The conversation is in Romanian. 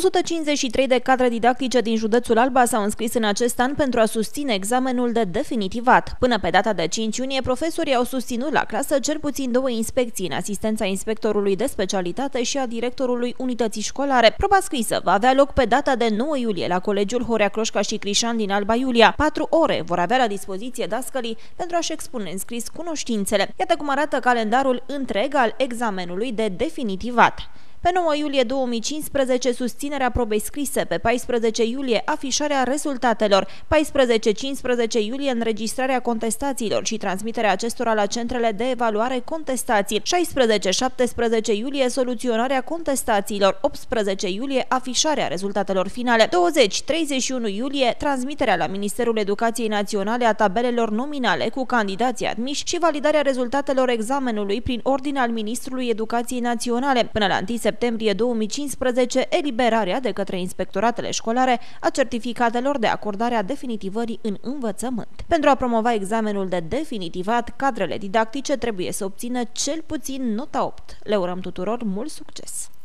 153 de cadre didactice din județul Alba s-au înscris în acest an pentru a susține examenul de definitivat. Până pe data de 5 iunie, profesorii au susținut la clasă cel puțin două inspecții în asistența inspectorului de specialitate și a directorului unității școlare. Proba scrisă va avea loc pe data de 9 iulie la Colegiul Horea Croșca și Crișan din Alba Iulia. Patru ore vor avea la dispoziție dascălii pentru a-și expune în scris cunoștințele. Iată cum arată calendarul întreg al examenului de definitivat. Pe 9 iulie 2015, susținerea probei scrise, pe 14 iulie afișarea rezultatelor, 14-15 iulie înregistrarea contestațiilor și transmiterea acestora la centrele de evaluare contestații, 16-17 iulie soluționarea contestațiilor, 18 iulie afișarea rezultatelor finale, 20-31 iulie transmiterea la Ministerul Educației Naționale a tabelelor nominale cu candidații admiși și validarea rezultatelor examenului prin ordine al Ministrului Educației Naționale, până la antise septembrie 2015 eliberarea de către inspectoratele școlare a certificatelor de acordare a definitivării în învățământ. Pentru a promova examenul de definitivat, cadrele didactice trebuie să obțină cel puțin nota 8. Le urăm tuturor mult succes!